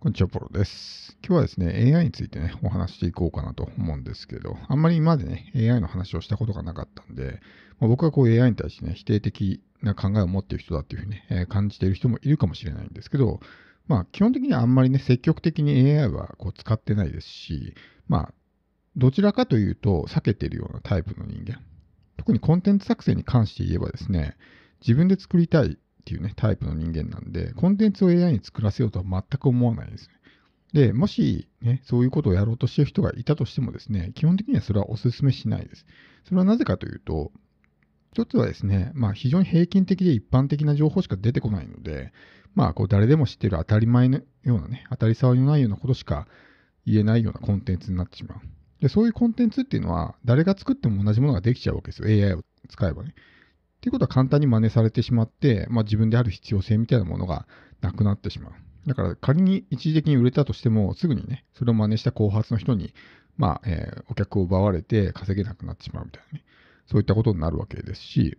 こんにちは、ポロです。今日はですね、AI についてね、お話していこうかなと思うんですけど、あんまり今までね、AI の話をしたことがなかったんで、まあ、僕はこう AI に対してね、否定的な考えを持っている人だっていうふうにね、えー、感じている人もいるかもしれないんですけど、まあ、基本的にはあんまりね、積極的に AI はこう使ってないですし、まあ、どちらかというと、避けてるようなタイプの人間。特にコンテンツ作成に関して言えばですね、自分で作りたいっていうね、タイプの人間なんで、コンテンツを AI に作らせようとは全く思わないですね。で、もし、ね、そういうことをやろうとしてる人がいたとしてもですね、基本的にはそれはお勧めしないです。それはなぜかというと、一つはですね、まあ、非常に平均的で一般的な情報しか出てこないので、まあ、こう誰でも知ってる当たり前のようなね、当たり障りのないようなことしか言えないようなコンテンツになってしまう。で、そういうコンテンツっていうのは、誰が作っても同じものができちゃうわけですよ。AI を使えばね。っていうことは簡単に真似されてしまって、まあ、自分である必要性みたいなものがなくなってしまう。だから仮に一時的に売れたとしても、すぐにね、それを真似した後発の人に、まあ、えー、お客を奪われて稼げなくなってしまうみたいなね、そういったことになるわけですし、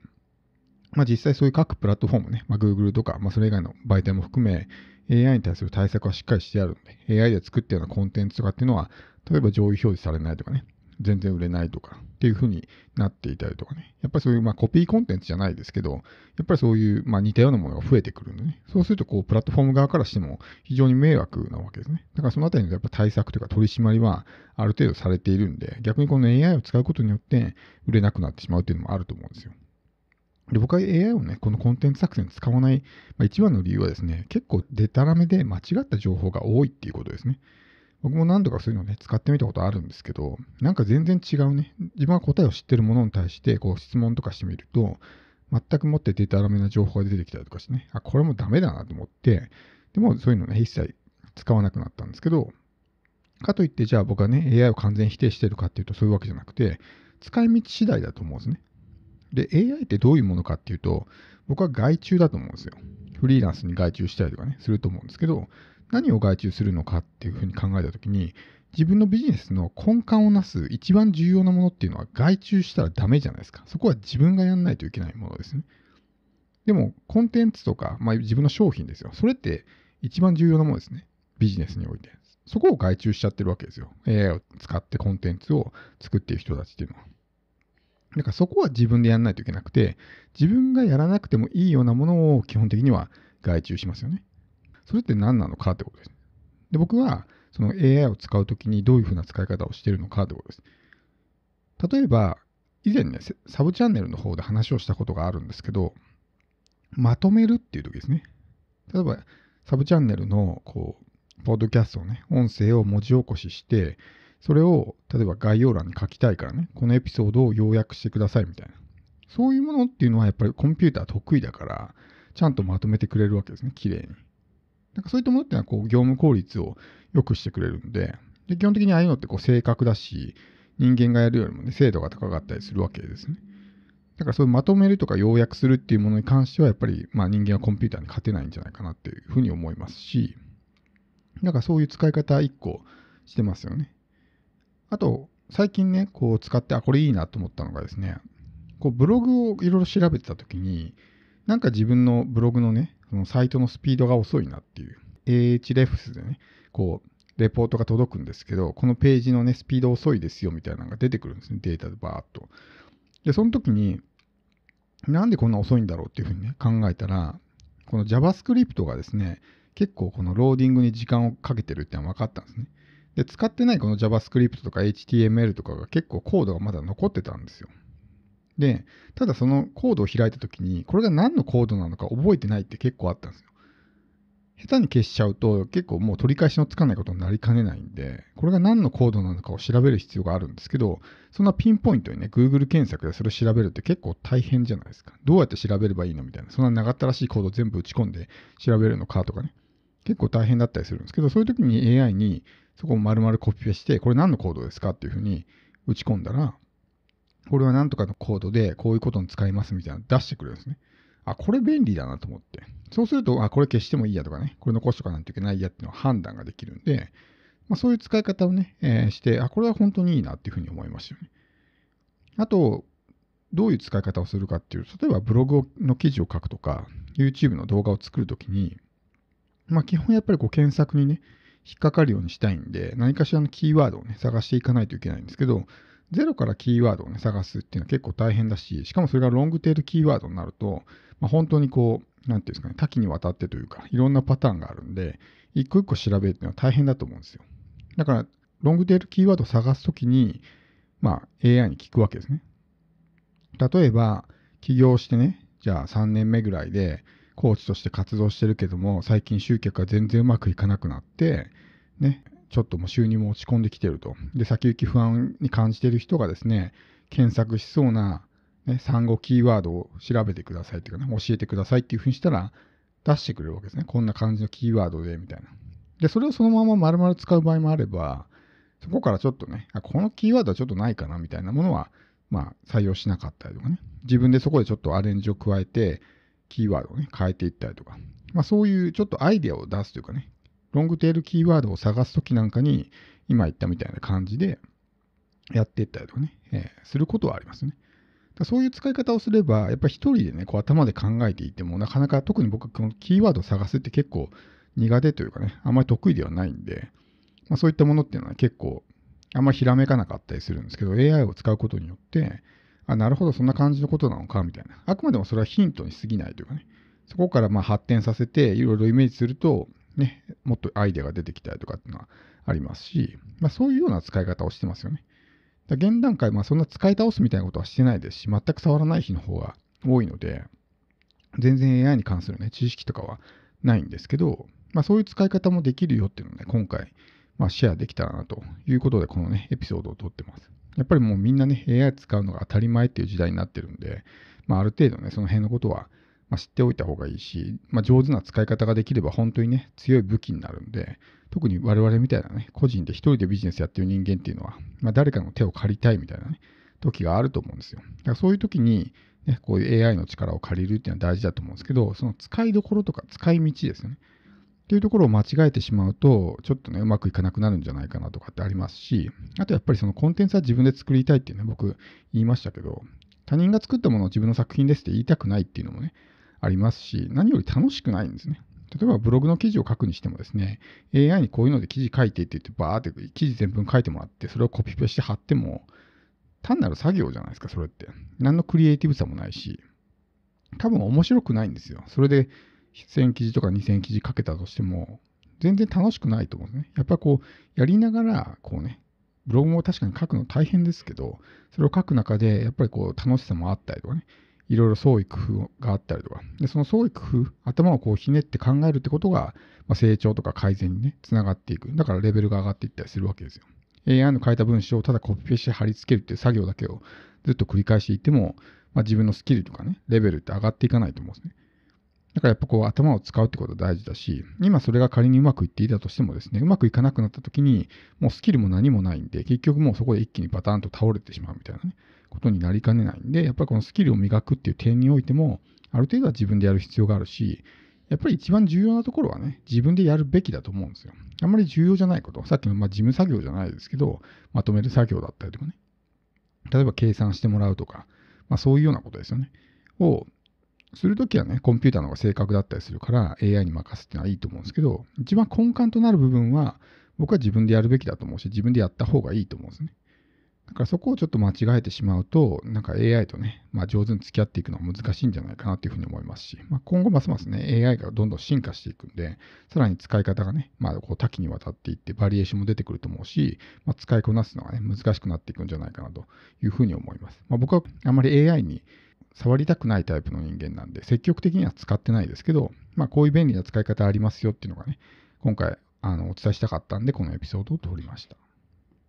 まあ、実際そういう各プラットフォームね、まあ、Google とか、まあ、それ以外の媒体も含め、AI に対する対策はしっかりしてあるので、AI で作ったようなコンテンツとかっていうのは、例えば上位表示されないとかね、全然売れないとかっていう風になっていたりとかね。やっぱりそういうまあコピーコンテンツじゃないですけど、やっぱりそういうまあ似たようなものが増えてくるんでね。そうするとこうプラットフォーム側からしても非常に迷惑なわけですね。だからそのあたりのやっぱ対策というか取り締まりはある程度されているんで、逆にこの AI を使うことによって売れなくなってしまうっていうのもあると思うんですよ。で僕は AI をね、このコンテンツ作戦使わない、まあ、一番の理由はですね、結構デタラメで間違った情報が多いっていうことですね。僕も何度かそういうのね、使ってみたことあるんですけど、なんか全然違うね、自分が答えを知ってるものに対して、こう質問とかしてみると、全くもってデタラメな情報が出てきたりとかしてね、あ、これもダメだなと思って、でもそういうのね、一切使わなくなったんですけど、かといって、じゃあ僕はね、AI を完全否定してるかっていうと、そういうわけじゃなくて、使い道次第だと思うんですね。で、AI ってどういうものかっていうと、僕は外注だと思うんですよ。フリーランスに外注したりとかね、すると思うんですけど、何を外注するのかっていうふうに考えた時に自分のビジネスの根幹をなす一番重要なものっていうのは外注したらダメじゃないですか。そこは自分がやんないといけないものですね。でもコンテンツとか、まあ、自分の商品ですよ。それって一番重要なものですね。ビジネスにおいて。そこを外注しちゃってるわけですよ。AI を使ってコンテンツを作っている人たちっていうのは。だからそこは自分でやらないといけなくて、自分がやらなくてもいいようなものを基本的には外注しますよね。それって何なのかってことです。で、僕はその AI を使うときにどういうふうな使い方をしているのかってことです。例えば、以前ね、サブチャンネルの方で話をしたことがあるんですけど、まとめるっていう時ですね。例えば、サブチャンネルの、こう、ポッドキャストをね、音声を文字起こしして、それを、例えば概要欄に書きたいからね、このエピソードを要約してくださいみたいな。そういうものっていうのはやっぱりコンピューター得意だから、ちゃんとまとめてくれるわけですね、綺麗に。なんかそういったものっていうのはこう業務効率を良くしてくれるんで、で基本的にああいうのってこう正確だし、人間がやるよりもね、精度が高かったりするわけですね。だからそういうまとめるとか要約するっていうものに関しては、やっぱりまあ人間はコンピューターに勝てないんじゃないかなっていうふうに思いますし、なんかそういう使い方一個してますよね。あと、最近ね、こう使って、あ、これいいなと思ったのがですね、こうブログをいろいろ調べてた時に、なんか自分のブログのね、そのサイトのスピードが遅いなっていう。AH レフスでね、こう、レポートが届くんですけど、このページのね、スピード遅いですよみたいなのが出てくるんですね、データでバーっと。で、その時に、なんでこんな遅いんだろうっていうふうにね、考えたら、この JavaScript がですね、結構このローディングに時間をかけてるっていうのは分かったんですね。で、使ってないこの JavaScript とか HTML とかが結構コードがまだ残ってたんですよ。で、ただそのコードを開いた時に、これが何のコードなのか覚えてないって結構あったんですよ。下手に消しちゃうと結構もう取り返しのつかないことになりかねないんで、これが何のコードなのかを調べる必要があるんですけど、そんなピンポイントにね、Google 検索でそれを調べるって結構大変じゃないですか。どうやって調べればいいのみたいな、そんな長ったらしいコード全部打ち込んで調べるのかとかね、結構大変だったりするんですけど、そういう時に AI にそこを丸々コピペして、これ何のコードですかっていうふうに打ち込んだら、これはなんとかのコードでこういうことに使いますみたいなの出してくれるんですね。あ、これ便利だなと思って。そうすると、あ、これ消してもいいやとかね、これ残しとかないといけないやっていうのは判断ができるんで、まあ、そういう使い方をね、えー、して、あ、これは本当にいいなっていうふうに思いましたよね。あと、どういう使い方をするかっていう、例えばブログの記事を書くとか、YouTube の動画を作るときに、まあ、基本やっぱりこう検索にね、引っかかるようにしたいんで、何かしらのキーワードをね、探していかないといけないんですけど、ゼロからキーワードをね、探すっていうのは結構大変だし、しかもそれがロングテールキーワードになると、まあ、本当にこう、なんていうんですかね、多岐にわたってというか、いろんなパターンがあるんで、一個一個調べるっていうのは大変だと思うんですよ。だから、ロングテールキーワードを探すときに、まあ、AI に聞くわけですね。例えば、起業してね、じゃあ3年目ぐらいで、コーチとして活動してるけども、最近集客が全然うまくいかなくなって、ね、ちょっともう収入も落ち込んできてると。で、先行き不安に感じてる人がですね、検索しそうな、ね、産後キーワードを調べてくださいっていうか、ね、教えてくださいっていうふうにしたら、出してくれるわけですね。こんな感じのキーワードで、みたいな。で、それをそのまま丸々使う場合もあれば、そこからちょっとね、あこのキーワードはちょっとないかな、みたいなものは、まあ、採用しなかったりとかね。自分でそこでちょっとアレンジを加えて、キーワードをね、変えていったりとか。まあ、そういうちょっとアイデアを出すというかね、ロングテールキーワードを探すときなんかに、今言ったみたいな感じでやっていったりとかね、えー、することはありますね。だそういう使い方をすれば、やっぱり一人でね、こう頭で考えていても、なかなか特に僕はこのキーワードを探すって結構苦手というかね、あんまり得意ではないんで、まあ、そういったものっていうのは結構、あんまりひらめかなかったりするんですけど、AI を使うことによって、あ、なるほど、そんな感じのことなのか、みたいな。あくまでもそれはヒントに過ぎないというかね、そこからまあ発展させて、いろいろイメージすると、ね、もっとアイデアが出てきたりとかっていうのはありますし、まあ、そういうような使い方をしてますよね。だ現段階、まあ、そんな使い倒すみたいなことはしてないですし、全く触らない日の方が多いので、全然 AI に関する、ね、知識とかはないんですけど、まあ、そういう使い方もできるよっていうのをね、今回、まあ、シェアできたらなということで、このね、エピソードを撮ってます。やっぱりもうみんなね、AI 使うのが当たり前っていう時代になってるんで、まあ、ある程度ね、その辺のことはまあ、知っておいた方がいいし、まあ、上手な使い方ができれば本当にね、強い武器になるんで、特に我々みたいなね、個人で一人でビジネスやってる人間っていうのは、まあ、誰かの手を借りたいみたいなね、時があると思うんですよ。だからそういう時に、ね、こういう AI の力を借りるっていうのは大事だと思うんですけど、その使いどころとか使い道ですよね。っていうところを間違えてしまうと、ちょっとね、うまくいかなくなるんじゃないかなとかってありますし、あとやっぱりそのコンテンツは自分で作りたいってね、僕言いましたけど、他人が作ったものを自分の作品ですって言いたくないっていうのもね、ありますし、何より楽しくないんですね。例えばブログの記事を書くにしてもですね、AI にこういうので記事書いてって言って、バーって記事全文書いてもらって、それをコピペして貼っても、単なる作業じゃないですか、それって。何のクリエイティブさもないし、多分面白くないんですよ。それで1000記事とか2000記事書けたとしても、全然楽しくないと思うんですね。やっぱこう、やりながら、こうね、ブログも確かに書くの大変ですけど、それを書く中で、やっぱりこう、楽しさもあったりとかね、いろいろ創意工夫があったりとか、でその創意工夫、頭をこうひねって考えるってことが、まあ、成長とか改善にね、つながっていく。だからレベルが上がっていったりするわけですよ。AI の書いた文章をただコピペして貼り付けるっていう作業だけをずっと繰り返していっても、まあ、自分のスキルとかね、レベルって上がっていかないと思うんですね。だからやっぱこう頭を使うってことは大事だし、今それが仮にうまくいっていたとしてもですね、うまくいかなくなった時に、もうスキルも何もないんで、結局もうそこで一気にバタンと倒れてしまうみたいなね。ことになりかねないんで、やっぱりこのスキルを磨くっていう点においても、ある程度は自分でやる必要があるし、やっぱり一番重要なところはね、自分でやるべきだと思うんですよ。あんまり重要じゃないこと、さっきのま事務作業じゃないですけど、まとめる作業だったりとかね、例えば計算してもらうとか、まあ、そういうようなことですよね。をするときはね、コンピューターの方が正確だったりするから AI に任すっていうのはいいと思うんですけど、一番根幹となる部分は、僕は自分でやるべきだと思うし、自分でやった方がいいと思うんですね。だからそこをちょっと間違えてしまうと、なんか AI とね、まあ、上手に付き合っていくのは難しいんじゃないかなというふうに思いますし、まあ、今後ますますね、AI がどんどん進化していくんで、さらに使い方がね、まあ、こう多岐にわたっていって、バリエーションも出てくると思うし、まあ、使いこなすのがね、難しくなっていくんじゃないかなというふうに思います。まあ、僕はあまり AI に触りたくないタイプの人間なんで、積極的には使ってないですけど、まあ、こういう便利な使い方ありますよっていうのがね、今回あのお伝えしたかったんで、このエピソードを通りました。